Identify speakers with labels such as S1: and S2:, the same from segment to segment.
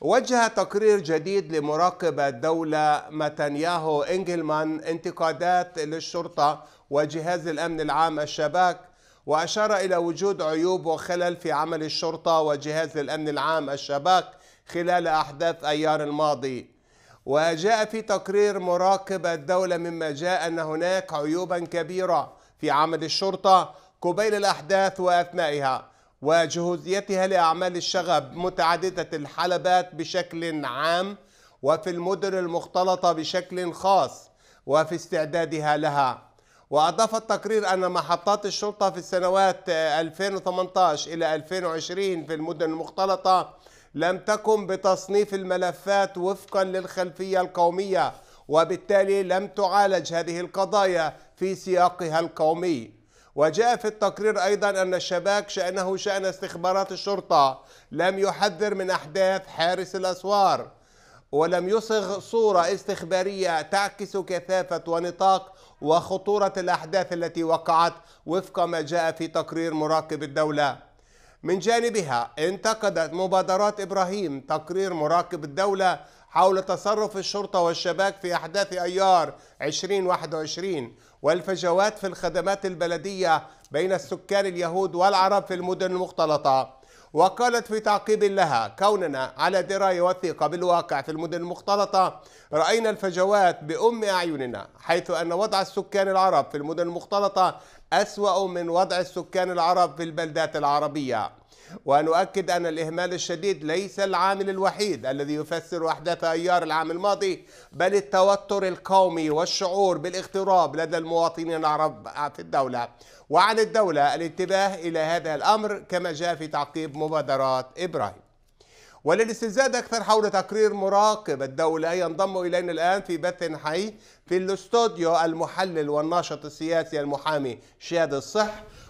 S1: وجه تقرير جديد لمراقب الدولة متنياهو إنجلمان انتقادات للشرطة وجهاز الأمن العام الشباك وأشار إلى وجود عيوب وخلل في عمل الشرطة وجهاز الأمن العام الشباك خلال أحداث أيار الماضي وجاء في تقرير مراقب الدولة مما جاء أن هناك عيوبا كبيرة في عمل الشرطة قبيل الأحداث وأثنائها وجهوزيتها لأعمال الشغب متعددة الحلبات بشكل عام وفي المدن المختلطة بشكل خاص وفي استعدادها لها وأضاف التقرير أن محطات الشرطة في السنوات 2018 إلى 2020 في المدن المختلطة لم تقم بتصنيف الملفات وفقا للخلفية القومية وبالتالي لم تعالج هذه القضايا في سياقها القومي وجاء في التقرير أيضا أن الشباك شأنه شأن استخبارات الشرطة لم يحذر من أحداث حارس الأسوار ولم يصغ صورة استخبارية تعكس كثافة ونطاق وخطورة الأحداث التي وقعت وفق ما جاء في تقرير مراقب الدولة من جانبها انتقدت مبادرات إبراهيم تقرير مراقب الدولة حول تصرف الشرطة والشباك في أحداث أيار 2021 والفجوات في الخدمات البلدية بين السكان اليهود والعرب في المدن المختلطة وقالت في تعقيب لها كوننا على دراية وثيقة بالواقع في المدن المختلطة رأينا الفجوات بأم أعيننا حيث أن وضع السكان العرب في المدن المختلطة أسوأ من وضع السكان العرب في البلدات العربية وأن أؤكد أن الإهمال الشديد ليس العامل الوحيد الذي يفسر أحداث أيار العام الماضي بل التوتر القومي والشعور بالاغتراب لدى المواطنين العرب في الدولة وعن الدولة الانتباه إلى هذا الأمر كما جاء في تعقيب مبادرات إبراهيم وللاستزاد أكثر حول تقرير مراقب الدولة ينضم إلينا الآن في بث حي في الاستوديو المحلل والناشط السياسي المحامي شاد الصح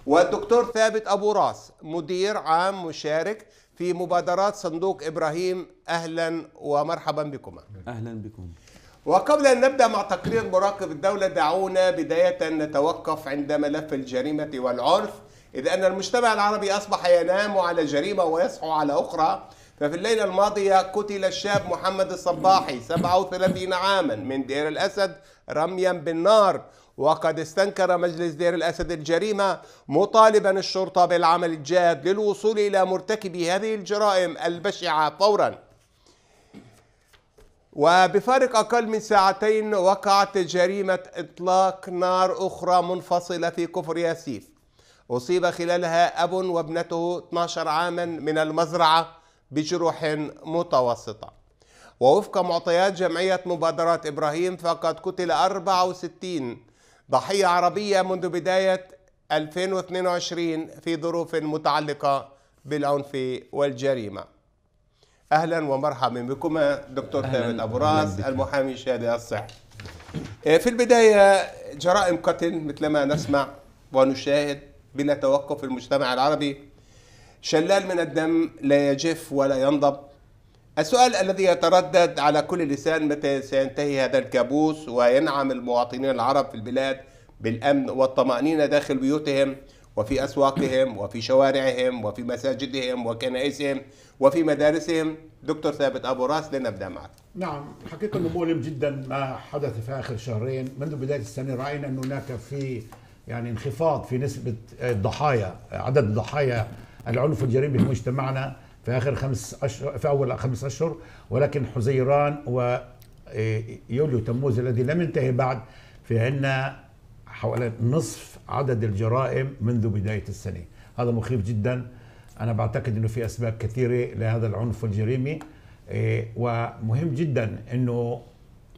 S1: والدكتور ثابت أبو راس مدير عام مشارك في مبادرات صندوق إبراهيم أهلا ومرحبا بكما أهلا بكم وقبل أن نبدأ مع تقرير مراقب الدولة دعونا بداية نتوقف عند ملف الجريمة والعرف إذ أن المجتمع العربي أصبح ينام على جريمة ويصحو على أخرى ففي الليلة الماضية قتل الشاب محمد الصباحي 37 عاما من دير الأسد رميا بالنار وقد استنكر مجلس دير الأسد الجريمة مطالبا الشرطة بالعمل الجاد للوصول إلى مرتكبي هذه الجرائم البشعة فورا وبفارق أقل من ساعتين وقعت جريمة إطلاق نار أخرى منفصلة في كفر ياسيف أصيب خلالها أب وابنته 12 عاما من المزرعة بجروح متوسطة ووفق معطيات جمعية مبادرات إبراهيم فقد قتل 64 ضحية عربية منذ بداية 2022 في ظروف متعلقة بالعنف والجريمة أهلا ومرحبا بكما دكتور ثابت أبو راس المحامي الشهادة الصحي إيه، في البداية جرائم قتل مثلما نسمع ونشاهد بلا توقف في المجتمع العربي شلال من الدم لا يجف ولا ينضب السؤال الذي يتردد على كل لسان متى سينتهي هذا الكابوس وينعم المواطنين العرب في البلاد بالامن والطمانينه داخل بيوتهم وفي اسواقهم وفي شوارعهم وفي مساجدهم وكنائسهم وفي مدارسهم دكتور ثابت ابو راس لنبدا معك
S2: نعم حقيقه انه مؤلم جدا ما حدث في اخر شهرين منذ بدايه السنه راينا ان هناك في يعني انخفاض في نسبه الضحايا عدد الضحايا العنف الجريمي في مجتمعنا في اخر خمس اشهر في اول خمس اشهر ولكن حزيران ويوليو آه، تموز الذي لم ينتهي بعد في عندنا حوالي نصف عدد الجرائم منذ بدايه السنه هذا مخيف جدا انا بعتقد انه في اسباب كثيره لهذا العنف الجريمي آه، ومهم جدا انه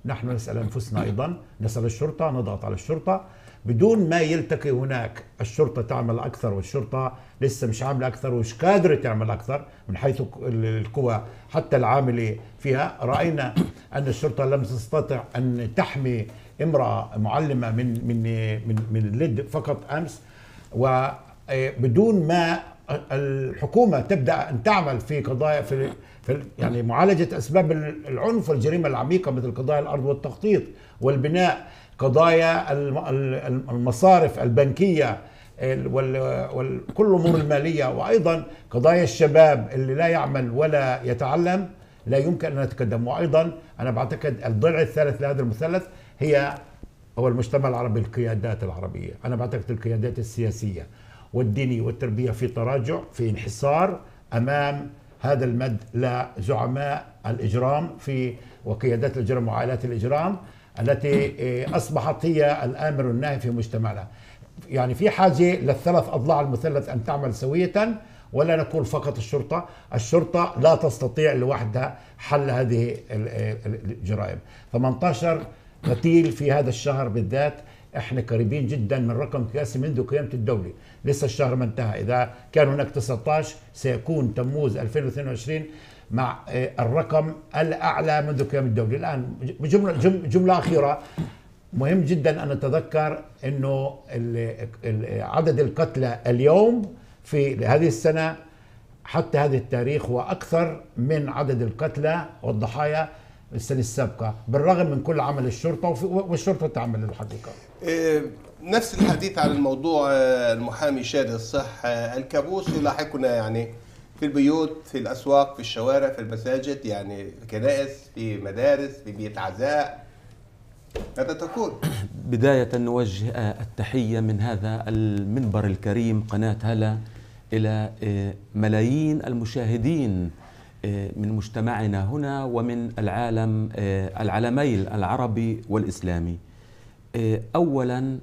S2: نحن نسال انفسنا ايضا نسال الشرطه نضغط على الشرطه بدون ما يلتقي هناك الشرطة تعمل أكثر والشرطة لسه مش عاملة أكثر ومش قادرة تعمل أكثر من حيث القوى حتى العاملة فيها رأينا أن الشرطة لم تستطع أن تحمي امرأة معلمة من من من من اللد فقط أمس وبدون إيه، ما الحكومة تبدأ أن تعمل في قضايا في يعني معالجة أسباب العنف والجريمة العميقة مثل قضايا الأرض والتخطيط والبناء قضايا المصارف البنكيه وكل امور الماليه وايضا قضايا الشباب اللي لا يعمل ولا يتعلم لا يمكن ان نتقدم وايضا انا بعتقد الضلع الثالث لهذا المثلث هي هو المجتمع العربي القيادات العربيه انا بعتقد القيادات السياسيه والديني والتربيه في تراجع في انحصار امام هذا المد لزعماء الاجرام في وقيادات الاجرام وعائلات الاجرام التي آه، أصبحت هي الآمر الناهي في مجتمعنا يعني في حاجة للثلاث أضلاع المثلث أن تعمل سوية ولا نقول فقط الشرطة الشرطة لا تستطيع لوحدها حل هذه آه، الجرائم 18 قتيل في هذا الشهر بالذات احنا قريبين جدا من رقم قياسي منذ قيامة الدولة لسه الشهر ما انتهى إذا كان هناك 19 سيكون تموز 2022 مع آه، الرقم الاعلى منذ قيام الدوري الان جمله جمله اخيره مهم جدا ان نتذكر انه عدد القتلى اليوم في هذه السنه حتى هذا التاريخ هو اكثر من عدد القتلى والضحايا السنه السابقه بالرغم من كل عمل الشرطه والشرطه تعمل الحقيقه
S1: آه، نفس الحديث عن الموضوع آه، المحامي شادي الصح الكابوس يلاحقنا يعني في البيوت في الأسواق في الشوارع في المساجد يعني في كنائس في مدارس في بيت عزاء ماذا تقول؟
S3: بداية نوجه التحية من هذا المنبر الكريم قناة هلا إلى آه، ملايين المشاهدين آه، من مجتمعنا هنا ومن العالم آه، العالمين العربي والإسلامي أولا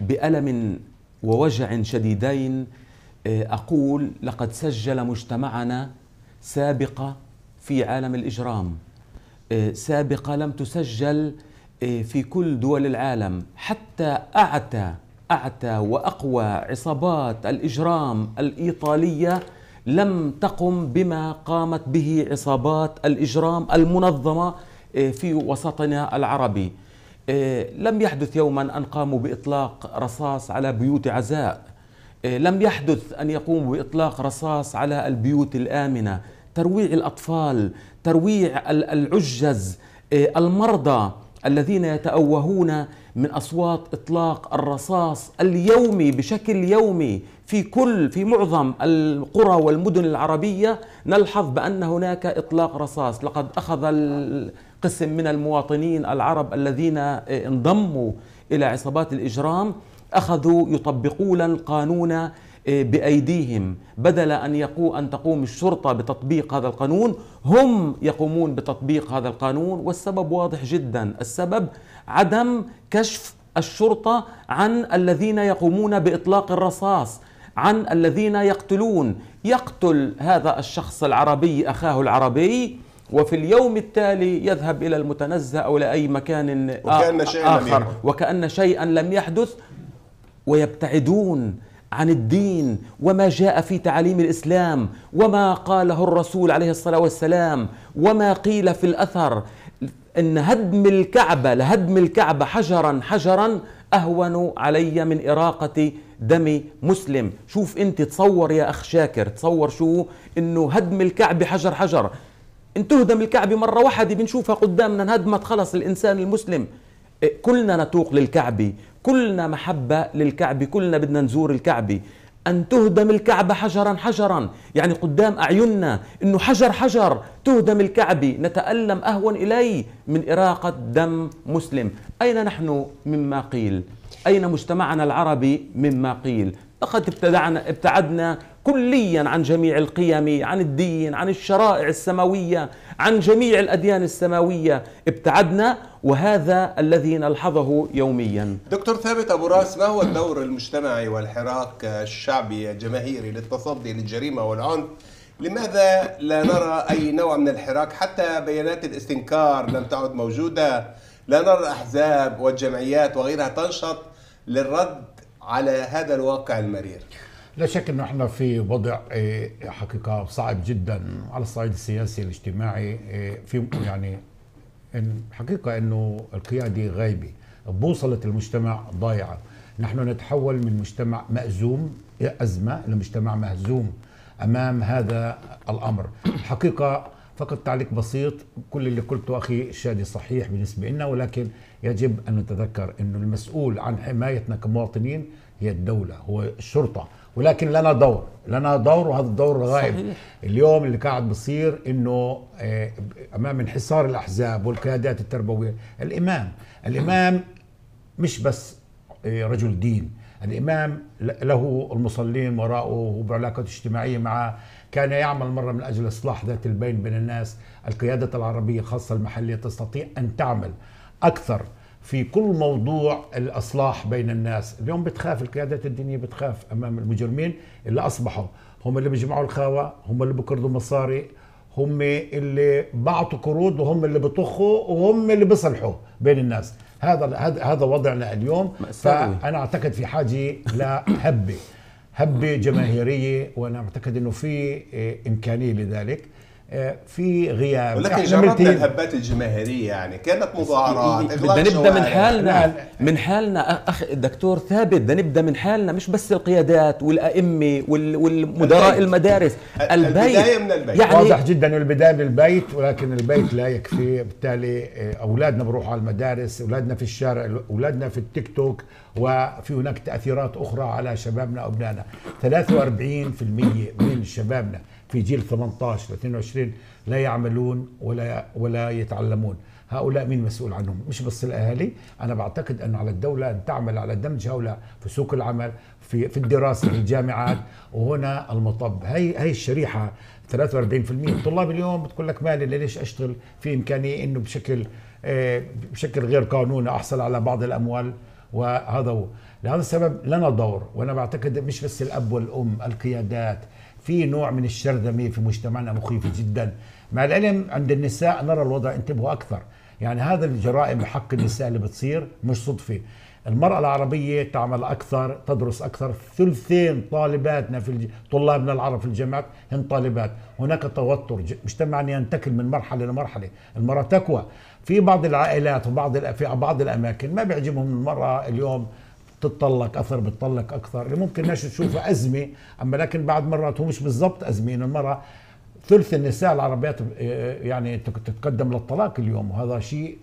S3: بألم ووجع شديدين آه، اقول لقد سجل مجتمعنا سابقه في عالم الاجرام آه، سابقه لم تسجل آه، في كل دول العالم حتى اعتى اعتى واقوى عصابات الاجرام الايطاليه لم تقم بما قامت به عصابات الاجرام المنظمه في وسطنا العربي لم يحدث يوما ان قاموا باطلاق رصاص على بيوت عزاء إيه، لم يحدث أن يقوموا بإطلاق رصاص على البيوت الآمنة ترويع الأطفال ترويع العجز إيه، المرضى الذين يتأوهون من أصوات إطلاق الرصاص اليومي بشكل يومي في كل في معظم القرى والمدن العربية نلحظ بأن هناك إطلاق رصاص لقد أخذ قسم من المواطنين العرب الذين إيه، انضموا إلى عصابات الإجرام أخذوا يطبقون القانون آه، بأيديهم بدل أن يقو أن تقوم الشرطة بتطبيق هذا القانون هم يقومون بتطبيق هذا القانون والسبب واضح جدا السبب عدم كشف الشرطة عن الذين يقومون بإطلاق الرصاص عن الذين يقتلون يقتل هذا الشخص العربي أخاه العربي وفي اليوم التالي يذهب إلى المتنزه أو إلى أي مكان وكأن شيئا آخر لم وكأن شيئا لم يحدث ويبتعدون عن الدين وما جاء في تعاليم الاسلام وما قاله الرسول عليه الصلاه والسلام وما قيل في الاثر ان هدم الكعبه لهدم الكعبه حجرا حجرا اهون علي من اراقه دم مسلم شوف انت تصور يا اخ شاكر تصور شو انه هدم الكعبه حجر حجر ان تهدم الكعبه مره واحده بنشوفها قدامنا انهدمت خلص الانسان المسلم إيه، كلنا نتوق للكعبة كلنا محبة للكعبة كلنا بدنا نزور الكعبة أن تهدم الكعبة حجرا حجرا يعني قدام أعيننا أنه حجر حجر تهدم الكعبة نتألم أهون إلي من إراقة دم مسلم أين نحن مما قيل أين مجتمعنا العربي مما قيل لقد ابتدعنا ابتعدنا كليا عن جميع القيم عن الدين عن الشرائع السماوية عن جميع الأديان السماوية ابتعدنا وهذا الذي نلحظه يوميا
S1: دكتور ثابت أبو راس ما هو الدور المجتمعي والحراك الشعبي الجماهيري للتصدي للجريمة والعنف لماذا لا نرى أي نوع من الحراك حتى بيانات الاستنكار لم تعد موجودة لا نرى الأحزاب والجمعيات وغيرها تنشط للرد على هذا الواقع المرير
S2: لا شك انه احنا في وضع إيه، حقيقه صعب جدا على الصعيد السياسي الاجتماعي إيه، في يعني الحقيقه انه القياده غايبه بوصله المجتمع ضايعه نحن نتحول من مجتمع مأزوم ازمه لمجتمع مهزوم امام هذا الامر حقيقه فقط تعليق بسيط كل اللي قلته اخي شادي صحيح بالنسبه لنا ولكن يجب ان نتذكر انه المسؤول عن حمايتنا كمواطنين هي الدوله هو الشرطه ولكن لنا دور لنا دور وهذا الدور غائب صحيح. اليوم اللي قاعد بصير انه آه، امام انحسار الاحزاب والقيادات التربويه الامام الامام مش بس آه، رجل دين الامام له المصلين وراءه بعلاقته اجتماعيه معه كان يعمل مره من اجل اصلاح ذات البين بين الناس القياده العربيه خاصه المحليه تستطيع ان تعمل اكثر في كل موضوع الاصلاح بين الناس اليوم بتخاف القيادات الدينيه بتخاف امام المجرمين اللي اصبحوا هم اللي بيجمعوا الخاوه هم اللي بيقرضوا مصاري هم اللي بعطوا قروض وهم اللي بطخوا وهم اللي بيصلحوا بين الناس هذا هذا وضعنا اليوم فانا اعتقد في حاجه لهبه هبه جماهيريه وانا اعتقد انه في امكانيه لذلك آه، في غياب ولكن جربنا الهبات
S1: الجماهيريه يعني كانت مظاهرات بدنا نبدا من حالنا نعم.
S3: من حالنا اخ الدكتور ثابت بدنا نبدا من حالنا مش بس القيادات والائمه والمدراء
S2: المدارس البيت
S3: البدايه من البيت يعني واضح
S2: جدا البدايه من البيت ولكن البيت لا يكفي بالتالي آه، اولادنا بروحوا على المدارس اولادنا في الشارع اولادنا في التيك توك وفي هناك تاثيرات اخرى على شبابنا وابنائنا 43% من شبابنا في جيل 18 22 لا يعملون ولا ولا يتعلمون هؤلاء مين مسؤول عنهم مش بس الاهالي انا بعتقد انه على الدوله ان تعمل على دمج هؤلاء في سوق العمل في في الدراسه في الجامعات وهنا المطب هي هي الشريحه 43% طلاب اليوم بتقول لك مالي ليش اشتغل في امكانيه انه بشكل آه، بشكل غير قانوني احصل على بعض الاموال وهذا هو لهذا السبب لنا دور وانا بعتقد مش بس الاب والام القيادات في نوع من الشرذمه في مجتمعنا مخيفه جدا مع العلم عند النساء نرى الوضع انتبهوا اكثر يعني هذا الجرائم بحق النساء اللي بتصير مش صدفه المرأة العربية تعمل أكثر تدرس أكثر ثلثين طالباتنا في الج... طلابنا العرب في الجامعات هن طالبات هناك توتر مجتمعنا ينتقل من مرحلة لمرحلة المرأة تكوى في بعض العائلات وبعض في بعض الأماكن ما بيعجبهم المرأة اليوم تتطلق اثر بتطلق اكثر اللي ممكن الناس تشوفها ازمه اما لكن بعد مرات هو مش بالضبط ازمه انه المراه ثلث النساء العربيات آه، يعني تتقدم للطلاق اليوم وهذا شيء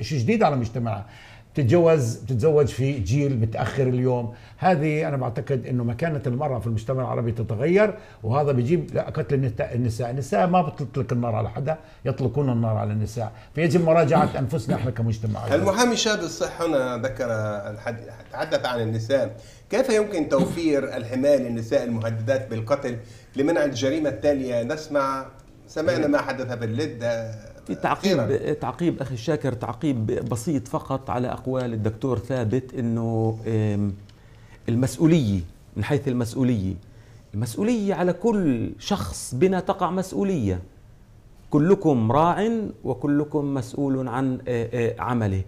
S2: مش جديد على مجتمعها بتتجوز تتزوج في جيل متاخر اليوم هذه انا بعتقد انه مكانه المراه في المجتمع العربي تتغير وهذا بيجيب قتل النساء النساء ما بتطلق النار على حدا يطلقون النار على النساء فيجب مراجعه انفسنا احنا كمجتمع المحامي
S1: شاد الصح هنا ذكر تحدث عن النساء كيف يمكن توفير الحمايه للنساء المهددات بالقتل لمنع الجريمه التاليه نسمع سمعنا ما حدث في اللد
S3: تعقيب تعقيب اخي شاكر تعقيب بسيط فقط على اقوال الدكتور ثابت انه المسؤوليه من حيث المسؤوليه المسؤوليه على كل شخص بنا تقع مسؤوليه كلكم راع وكلكم مسؤول عن آه، آه، عمله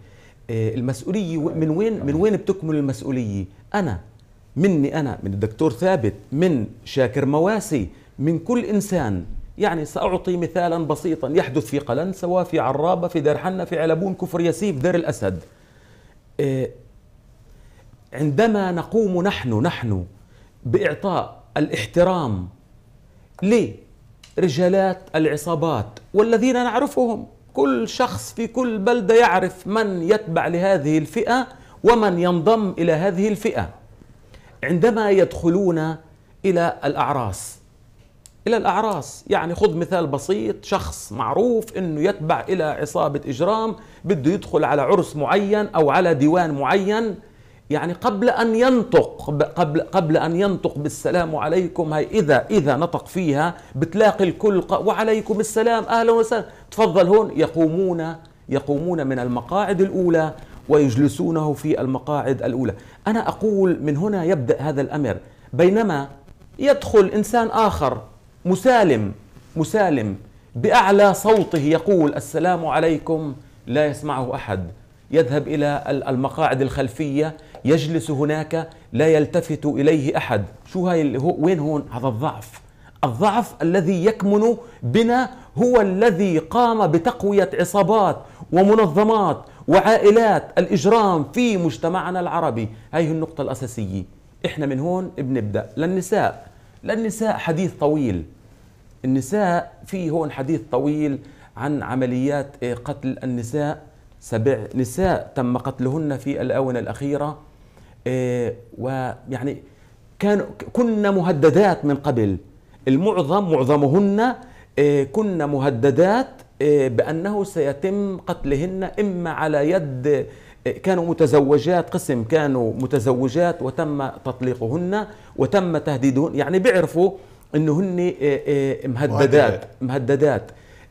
S3: آه، المسؤوليه من وين من وين بتكمن المسؤوليه انا مني انا من الدكتور ثابت من شاكر مواسي من كل انسان يعني سأعطي مثالا بسيطا يحدث في قلنسوة في عرابة في دير حنا في علبون كفر يسيف دير الأسد إيه، عندما نقوم نحن نحن بإعطاء الاحترام لرجالات العصابات والذين نعرفهم كل شخص في كل بلدة يعرف من يتبع لهذه الفئة ومن ينضم إلى هذه الفئة عندما يدخلون إلى الأعراس إلى الأعراس يعني خذ مثال بسيط شخص معروف أنه يتبع إلى عصابة إجرام بده يدخل على عرس معين أو على ديوان معين يعني قبل أن ينطق قبل, قبل أن ينطق بالسلام عليكم هي إذا إذا نطق فيها بتلاقي الكل وعليكم السلام أهلا وسهلا تفضل هون يقومون يقومون من المقاعد الأولى ويجلسونه في المقاعد الأولى أنا أقول من هنا يبدأ هذا الأمر بينما يدخل إنسان آخر مسالم مسالم باعلى صوته يقول السلام عليكم لا يسمعه احد يذهب الى المقاعد الخلفيه يجلس هناك لا يلتفت اليه احد شو هاي وين هون هذا الضعف الضعف الذي يكمن بنا هو الذي قام بتقويه عصابات ومنظمات وعائلات الاجرام في مجتمعنا العربي هاي النقطه الاساسيه احنا من هون بنبدا للنساء للنساء حديث طويل النساء في هون حديث طويل عن عمليات إيه، قتل النساء سبع نساء تم قتلهن في الآونة الأخيرة إيه، ويعني كانوا كنا مهددات من قبل المعظم معظمهن إيه، كنا مهددات بأنه سيتم قتلهن إما على يد كانوا متزوجات قسم كانوا متزوجات وتم تطليقهن وتم تهديدهن يعني بيعرفوا انه هن آه، آه، مهددات مهددات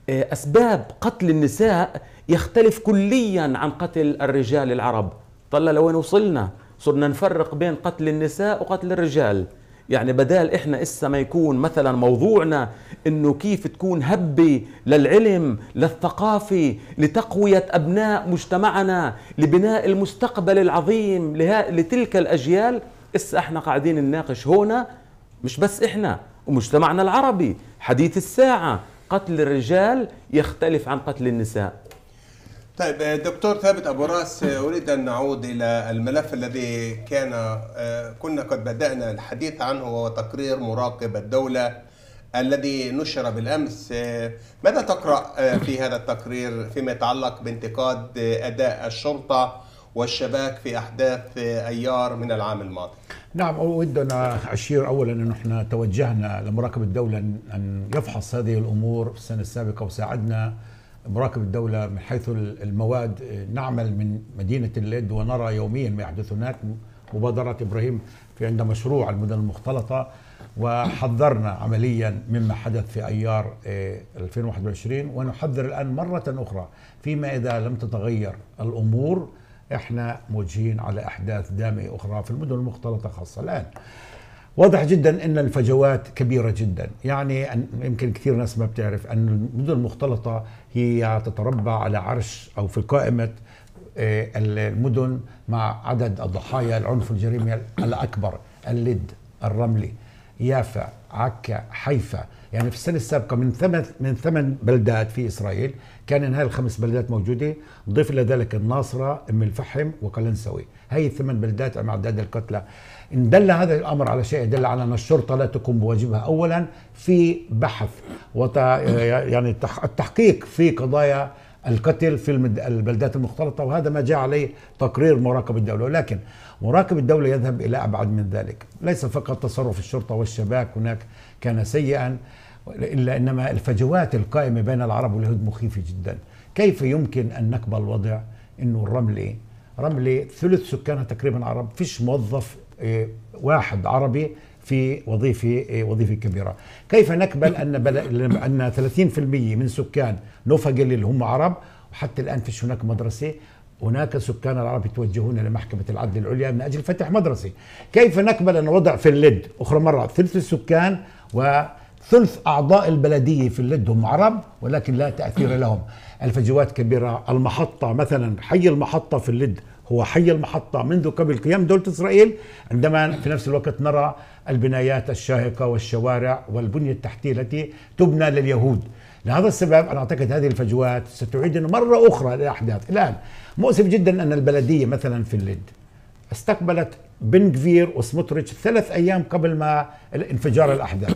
S3: آه، اسباب قتل النساء يختلف كليا عن قتل الرجال العرب طلع لوين وصلنا صرنا نفرق بين قتل النساء وقتل الرجال يعني بدال احنا اسا ما يكون مثلا موضوعنا انه كيف تكون هبه للعلم للثقافه لتقويه ابناء مجتمعنا لبناء المستقبل العظيم لتلك الاجيال اسا احنا قاعدين نناقش هنا مش بس احنا ومجتمعنا العربي حديث الساعه قتل الرجال يختلف عن قتل النساء
S1: طيب آه، دكتور ثابت ابو راس آه، اريد ان نعود الى الملف الذي كان آه، كنا قد بدانا الحديث عنه وهو تقرير مراقب الدوله الذي نشر بالامس ماذا تقرا في هذا التقرير فيما يتعلق بانتقاد اداء الشرطه والشباك في احداث ايار من العام الماضي
S2: نعم اود ان اشير اولا ان احنا توجهنا لمراقب الدوله ان يفحص هذه الامور في السنه السابقه وساعدنا مراقب الدولة من حيث المواد نعمل من مدينة اللد ونرى يوميا ما يحدث هناك مبادرة إبراهيم في عند مشروع المدن المختلطة وحذرنا عمليا مما حدث في أيار 2021 آه، ونحذر الآن مرة أخرى فيما إذا لم تتغير الأمور احنا موجهين على أحداث دامية أخرى في المدن المختلطة خاصة الآن واضح جدا ان الفجوات كبيره جدا يعني يمكن كثير ناس ما بتعرف ان المدن المختلطه هي تتربع على عرش او في قائمه آه، المدن مع عدد الضحايا العنف الجريمي الاكبر اللد الرملي يافا عكا حيفا يعني في السنه السابقه من ثمن من ثمان بلدات في اسرائيل كان هاي الخمس بلدات موجوده ضيف الى ذلك الناصره ام الفحم وقلنسوي هاي الثمان بلدات مع عدد القتلى إن دل هذا الأمر على شيء دل على أن الشرطة لا تقوم بواجبها أولا في بحث وت... يعني التحقيق في قضايا القتل في البلدات المختلطة وهذا ما جاء عليه تقرير مراقب الدولة ولكن مراقب الدولة يذهب إلى أبعد من ذلك ليس فقط تصرف الشرطة والشباك هناك كان سيئا إلا إنما الفجوات القائمة بين العرب واليهود مخيفة جدا كيف يمكن أن نقبل وضع أنه الرملي رملي ثلث سكانها تقريبا عرب فيش موظف إيه، واحد عربي في وظيفه إيه، وظيفه كبيره، كيف نقبل ان ان 30% من سكان اللي هم عرب وحتى الان فيش هناك مدرسه هناك سكان العرب يتوجهون الى محكمه العدل العليا من اجل فتح مدرسه، كيف نقبل ان وضع في اللد اخرى مره ثلث السكان و ثلث أعضاء البلدية في اللد هم عرب ولكن لا تأثير لهم الفجوات كبيرة المحطة مثلا حي المحطة في اللد هو حي المحطة منذ قبل قيام دولة إسرائيل عندما في نفس الوقت نرى البنايات الشاهقة والشوارع والبنية التحتية التي تبنى لليهود لهذا السبب أنا أعتقد هذه الفجوات ستعيدنا مرة أخرى للأحداث الآن مؤسف جدا أن البلدية مثلا في اللد استقبلت بن كفير وسموتريتش ثلاث أيام قبل ما انفجار الأحداث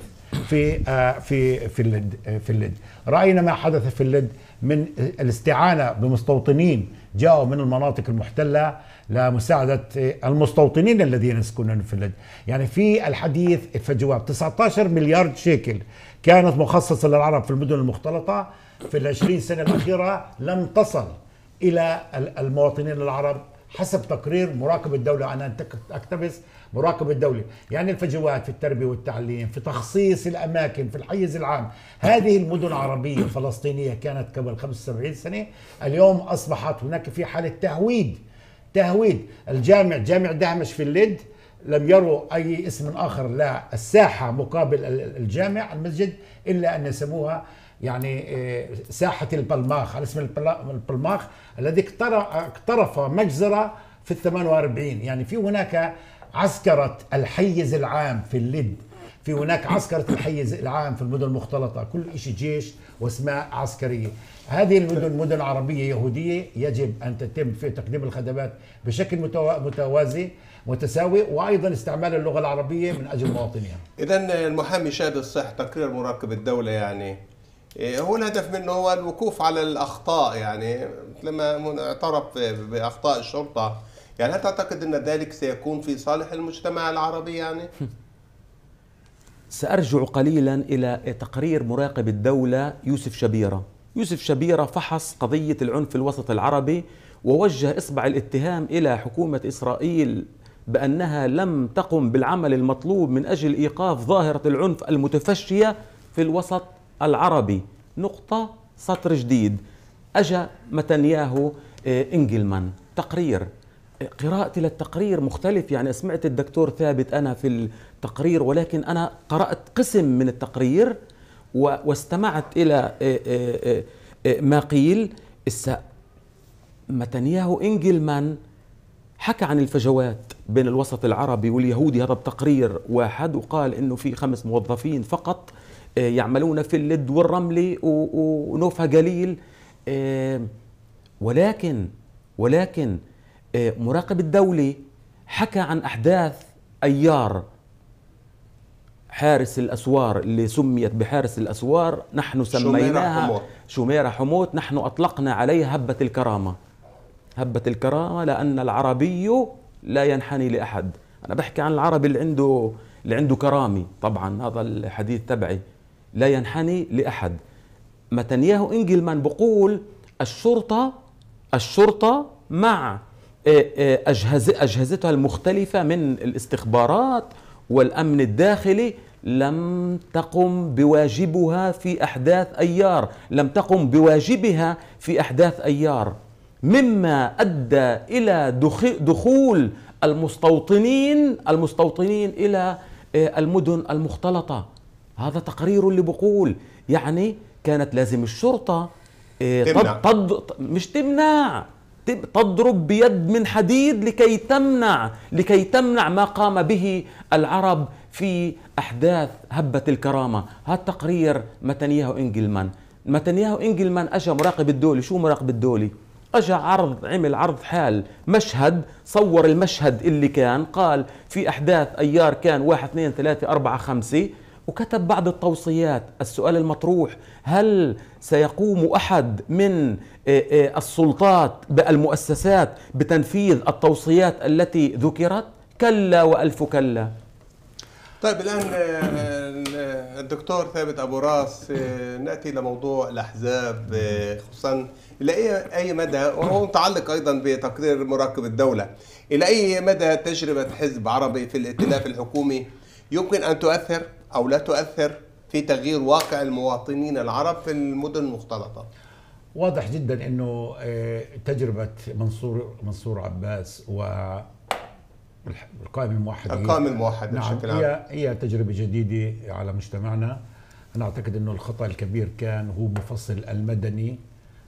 S2: في آه، في في اللد آه، في اللد راينا ما حدث في اللد من الاستعانه بمستوطنين جاءوا من المناطق المحتلة لمساعدة المستوطنين الذين يسكنون في الفلج يعني في الحديث الفجوة 19 مليار شيكل كانت مخصصة للعرب في المدن المختلطة في العشرين سنة الأخيرة لم تصل إلى المواطنين العرب حسب تقرير مراقب الدولة عن أن تكتبس مراقب الدولي يعني الفجوات في التربية والتعليم في تخصيص الأماكن في الحيز العام هذه المدن العربية الفلسطينية كانت قبل 75 سنة اليوم أصبحت هناك في حالة تهويد تهويد الجامع جامع دهمش في اللد لم يروا أي اسم آخر لا الساحة مقابل الجامع المسجد إلا أن يسموها يعني آه، ساحة البلماخ على اسم البلماخ الذي اقترف مجزرة في ال 48 يعني في هناك عسكرة الحيز العام في اللد في هناك عسكرة الحيز العام في المدن المختلطة كل شيء جيش واسماء عسكرية هذه المدن مدن عربية يهودية يجب أن تتم في تقديم الخدمات بشكل متوازي متساوي وأيضا استعمال اللغة العربية من أجل
S1: مواطنيها إذا المحامي شاد الصح تقرير مراقب الدولة يعني إيه، هو الهدف منه هو الوقوف على الأخطاء يعني لما اعترف بأخطاء الشرطة يعني هل تعتقد أن ذلك سيكون في صالح المجتمع العربي يعني؟
S3: سأرجع قليلا إلى تقرير مراقب الدولة يوسف شبيرة يوسف شبيرة فحص قضية العنف في الوسط العربي ووجه إصبع الاتهام إلى حكومة إسرائيل بأنها لم تقم بالعمل المطلوب من أجل إيقاف ظاهرة العنف المتفشية في الوسط العربي نقطة سطر جديد أجا متنياهو إنجلمان تقرير قراءتي للتقرير مختلف يعني سمعت الدكتور ثابت أنا في التقرير ولكن أنا قرأت قسم من التقرير واستمعت إلى آه، آه، آه، ما قيل متنياهو إنجلمان حكى عن الفجوات بين الوسط العربي واليهودي هذا بتقرير واحد وقال انه في خمس موظفين فقط يعملون في اللد والرملي ونوفا قليل ولكن ولكن آه، مراقب الدولي حكى عن أحداث أيار حارس الأسوار اللي سميت بحارس الأسوار نحن سميناها شميرة حموت, شميرة حموت نحن أطلقنا عليها هبة الكرامة هبة الكرامة لأن العربي لا ينحني لأحد أنا بحكي عن العربي اللي عنده اللي عنده كرامي طبعا هذا الحديث تبعي لا ينحني لأحد متنياهو إنجلمان بقول الشرطة الشرطة مع آه، آه، أجهز أجهزتها المختلفة من الاستخبارات والأمن الداخلي لم تقم بواجبها في أحداث أيار لم تقم بواجبها في أحداث أيار مما أدى إلى دخول المستوطنين المستوطنين إلى آه، المدن المختلطة هذا تقرير اللي بقول يعني كانت لازم الشرطة تمنع. تض... مش تمنع تضرب بيد من حديد لكي تمنع لكي تمنع ما قام به العرب في أحداث هبة الكرامة هذا تقرير متنياهو إنجلمان متنياهو إنجلمان اجى مراقب الدولي شو مراقب الدولي اجى عرض عمل عرض حال مشهد صور المشهد اللي كان قال في احداث ايار كان واحد اثنين ثلاثة أربعة خمسة وكتب بعض التوصيات السؤال المطروح هل سيقوم احد من إيه، إيه، السلطات بالمؤسسات بتنفيذ التوصيات التي ذكرت كلا والف كلا
S1: طيب الان آه، آه، الدكتور ثابت ابو راس آه، ناتي لموضوع الاحزاب خصوصا الى اي مدى وهو متعلق ايضا بتقرير مراقب الدوله الى اي مدى تجربه حزب عربي في الائتلاف الحكومي يمكن ان تؤثر او لا تؤثر في تغيير واقع المواطنين العرب في المدن المختلطه
S2: واضح جدا انه آه، تجربه منصور منصور عباس و القائمة الموحدة القائمة الموحدة نعم بشكل عام هي هي تجربة جديدة على مجتمعنا أنا أعتقد أنه الخطأ الكبير كان هو مفصل المدني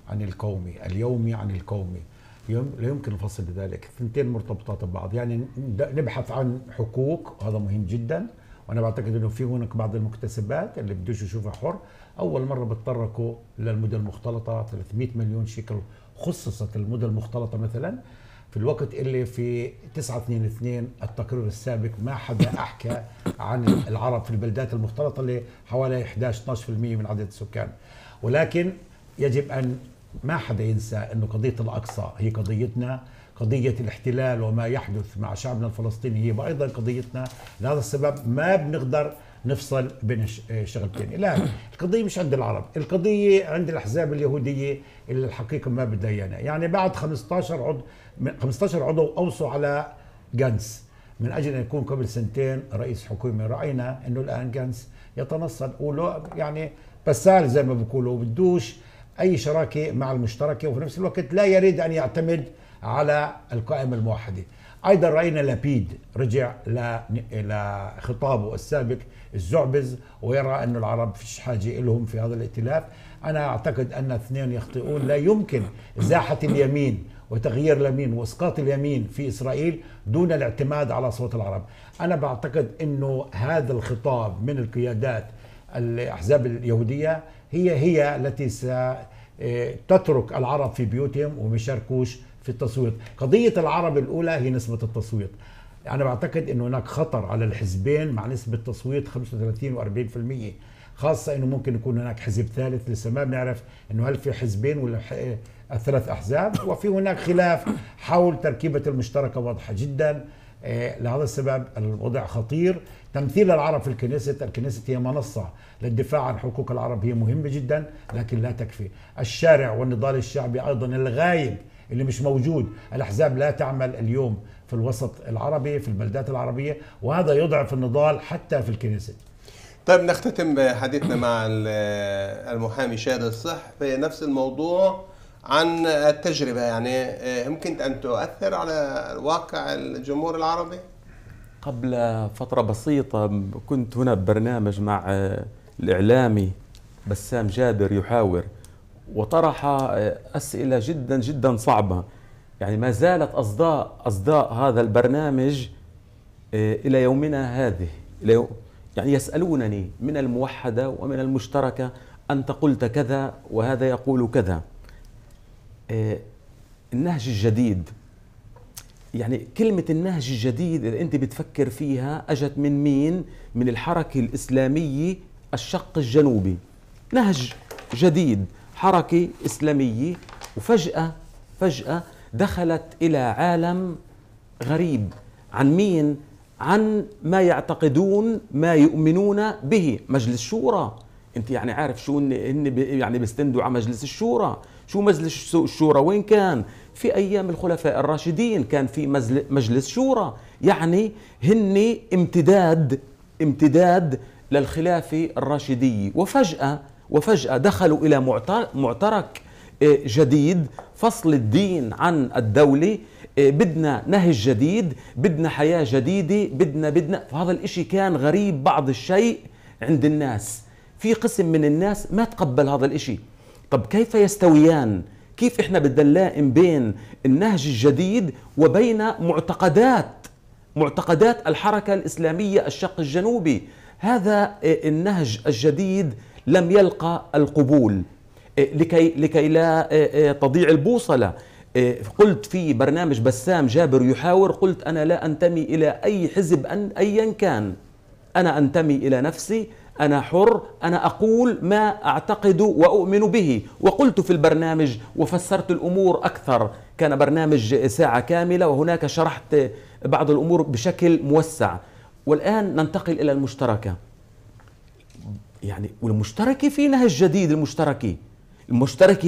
S2: عن القومي اليومي عن القومي يوم لا يمكن فصل ذلك الثنتين مرتبطات ببعض يعني نبحث عن حقوق وهذا مهم جدا وانا بعتقد انه في هناك بعض المكتسبات اللي بدوش يشوفها حر اول مره بتطرقوا للمدن المختلطه 300 مليون شيكل خصصت المدن المختلطه مثلا في الوقت اللي في 922 التقرير السابق ما حدا احكى عن العرب في البلدات المختلطه اللي حوالي 11 12% من عدد السكان ولكن يجب ان ما حدا ينسى انه قضيه الاقصى هي قضيتنا قضية الاحتلال وما يحدث مع شعبنا الفلسطيني هي أيضا قضيتنا لهذا السبب ما بنقدر نفصل بين الشغلتين آه، لا القضية مش عند العرب القضية عند الأحزاب اليهودية اللي الحقيقة ما بدينا يعني بعد 15 عضو 15 عضو أوصوا على جانس من أجل أن يكون قبل سنتين رئيس حكومة رأينا أنه الآن جانس يتنصل ولو يعني بسال زي ما بيقولوا بدوش أي شراكة مع المشتركة وفي نفس الوقت لا يريد أن يعتمد على القائمة الموحدة أيضا رأينا لابيد رجع لخطابه السابق الزعبز ويرى أن العرب فيش حاجة لهم في هذا الائتلاف أنا أعتقد أن اثنين يخطئون لا يمكن زاحة اليمين وتغيير اليمين واسقاط اليمين في اسرائيل دون الاعتماد على صوت العرب انا بعتقد انه هذا الخطاب من القيادات الاحزاب اليهوديه هي هي التي ستترك آه، العرب في بيوتهم وما في التصويت قضيه العرب الاولى هي نسبه التصويت يعني انا بعتقد انه هناك خطر على الحزبين مع نسبه تصويت 35 و40% خاصه انه ممكن يكون هناك حزب ثالث لسه ما بنعرف انه هل في حزبين ولا آه، ثلاث احزاب وفي هناك خلاف حول تركيبه المشتركه واضحه جدا آه، لهذا السبب الوضع خطير تمثيل العرب في الكنيسة الكنيسة هي منصة للدفاع عن حقوق العرب هي مهمة جدا لكن لا تكفي الشارع والنضال الشعبي أيضا الغايب اللي مش موجود الأحزاب لا تعمل اليوم في الوسط العربي في البلدات العربية وهذا يضعف النضال حتى في الكنيسة
S1: طيب نختتم حديثنا مع المحامي شاد الصح في نفس الموضوع عن التجربة يعني آه، يمكن أن تؤثر على واقع الجمهور العربي
S3: قبل فترة بسيطة كنت هنا ببرنامج مع آه، الإعلامي بسام جابر يحاور وطرح آه، أسئلة جدا جدا صعبة يعني ما زالت أصداء أصداء هذا البرنامج آه، إلى يومنا هذه إلى يعني يسألونني من الموحدة ومن المشتركة أنت قلت كذا وهذا يقول كذا آه، النهج الجديد يعني كلمة النهج الجديد إذا أنت بتفكر فيها أجت من مين؟ من الحركة الإسلامية الشق الجنوبي نهج جديد حركة إسلامية وفجأة فجأة دخلت الى عالم غريب عن مين عن ما يعتقدون ما يؤمنون به مجلس شورى انت يعني عارف شو ان, إن يعني بيستندوا على مجلس الشورى شو مجلس الشورى وين كان في ايام الخلفاء الراشدين كان في مجلس شورى يعني هن امتداد امتداد للخلافه الراشديه وفجاه وفجاه دخلوا الى معترك إيه، جديد فصل الدين عن الدولة إيه، بدنا نهج جديد بدنا حياة جديدة بدنا بدنا فهذا الإشي كان غريب بعض الشيء عند الناس في قسم من الناس ما تقبل هذا الإشي طب كيف يستويان كيف إحنا بدنا نلائم بين النهج الجديد وبين معتقدات معتقدات الحركة الإسلامية الشق الجنوبي هذا إيه، النهج الجديد لم يلقى القبول إيه، لكي لكي لا إيه، إيه، تضيع البوصله قلت في برنامج بسام جابر يحاور قلت انا لا انتمي الى اي حزب أن ايا كان انا انتمي الى نفسي انا حر انا اقول ما اعتقد واؤمن به وقلت في البرنامج وفسرت الامور اكثر كان برنامج ساعه كامله وهناك شرحت بعض الامور بشكل موسع والان ننتقل الى المشتركه يعني والمشتركه في نهج جديد المشتركه المشترك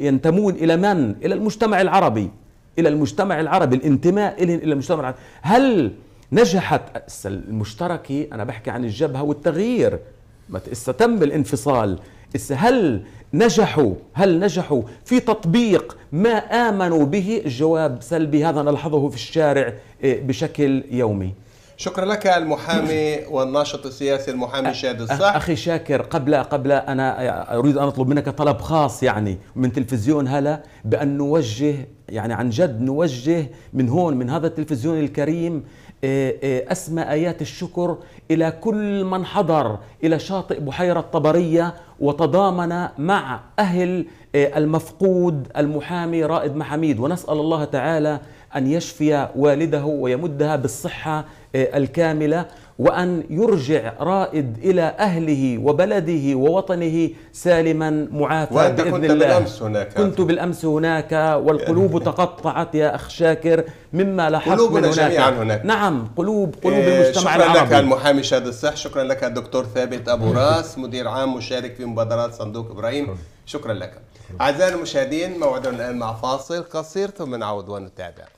S3: ينتمون إلى من؟ إلى المجتمع العربي إلى المجتمع العربي الانتماء إلى المجتمع العربي هل نجحت المشتركة أنا بحكي عن الجبهة والتغيير ما تم الانفصال هل نجحوا هل نجحوا في تطبيق ما آمنوا به الجواب سلبي هذا نلحظه في الشارع إيه، بشكل يومي
S1: شكرا لك المحامي والناشط السياسي المحامي شاد الصح
S3: اخي شاكر قبل قبل انا اريد ان اطلب منك طلب خاص يعني من تلفزيون هلا بان نوجه يعني عن جد نوجه من هون من هذا التلفزيون الكريم إيه، إيه، أسمى آيات الشكر إلى كل من حضر إلى شاطئ بحيرة طبرية وتضامن مع أهل إيه، المفقود المحامي رائد محميد ونسأل الله تعالى أن يشفي والده ويمدها بالصحة آه، الكامله وان يرجع رائد الى اهله وبلده ووطنه سالما معافى باذن كنت الله بالأمس هناك كنت بالامس هناك والقلوب تقطعت يا اخ شاكر مما لاحظت قلوبنا هناك. جميعا هناك نعم قلوب
S1: قلوب إيه المجتمع شكرا العربي شكرا لك المحامي شاد الصح شكرا لك الدكتور ثابت ابو راس مدير عام مشارك في مبادرات صندوق ابراهيم شكرا لك اعزائي المشاهدين موعدنا الان مع فاصل قصير ثم نعود ونتابع